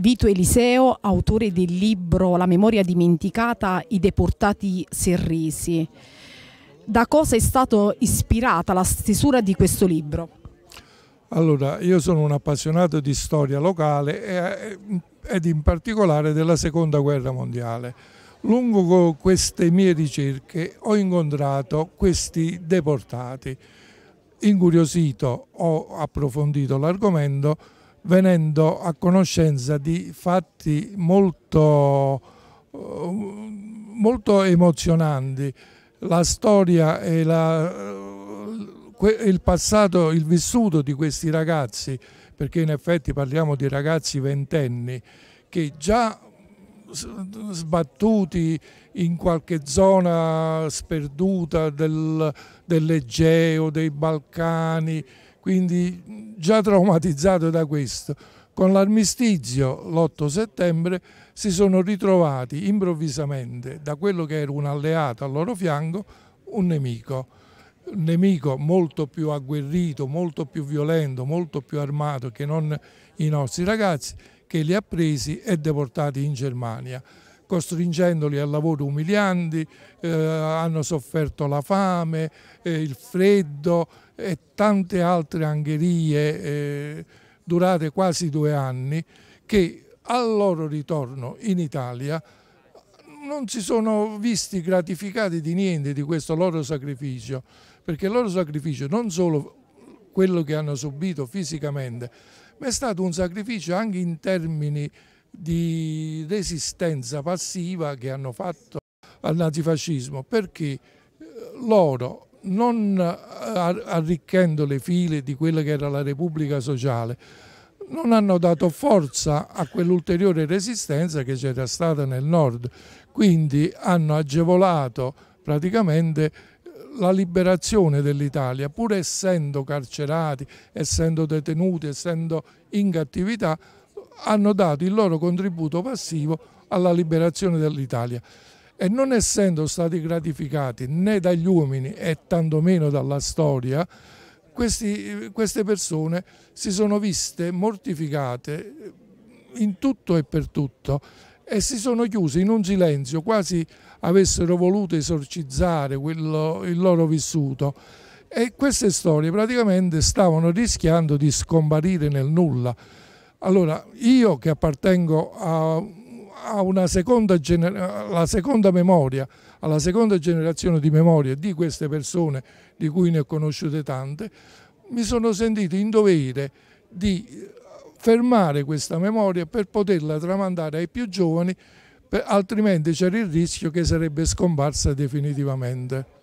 Vito Eliseo, autore del libro La memoria dimenticata, i deportati serresi. Da cosa è stata ispirata la stesura di questo libro? Allora, io sono un appassionato di storia locale eh, ed in particolare della seconda guerra mondiale. Lungo queste mie ricerche ho incontrato questi deportati. Incuriosito ho approfondito l'argomento venendo a conoscenza di fatti molto, molto emozionanti. La storia e la, il passato, il vissuto di questi ragazzi, perché in effetti parliamo di ragazzi ventenni, che già sbattuti in qualche zona sperduta del, dell'Egeo, dei Balcani, quindi già traumatizzato da questo. Con l'armistizio l'8 settembre si sono ritrovati improvvisamente da quello che era un alleato al loro fianco un nemico, un nemico molto più agguerrito, molto più violento, molto più armato che non i nostri ragazzi che li ha presi e deportati in Germania costringendoli a lavori umilianti, eh, hanno sofferto la fame, eh, il freddo e tante altre angherie eh, durate quasi due anni che al loro ritorno in Italia non si sono visti gratificati di niente di questo loro sacrificio, perché il loro sacrificio non solo quello che hanno subito fisicamente, ma è stato un sacrificio anche in termini di resistenza passiva che hanno fatto al nazifascismo, perché eh, loro non arricchendo le file di quella che era la Repubblica Sociale, non hanno dato forza a quell'ulteriore resistenza che c'era stata nel nord, quindi hanno agevolato praticamente eh, la liberazione dell'Italia, pur essendo carcerati, essendo detenuti, essendo in cattività, hanno dato il loro contributo passivo alla liberazione dell'Italia e non essendo stati gratificati né dagli uomini e tantomeno dalla storia, questi, queste persone si sono viste mortificate in tutto e per tutto e si sono chiuse in un silenzio, quasi avessero voluto esorcizzare quello, il loro vissuto e queste storie praticamente stavano rischiando di scomparire nel nulla. Allora, io che appartengo alla seconda, seconda memoria, alla seconda generazione di memoria di queste persone, di cui ne ho conosciute tante, mi sono sentito in dovere di fermare questa memoria per poterla tramandare ai più giovani, altrimenti c'era il rischio che sarebbe scomparsa definitivamente.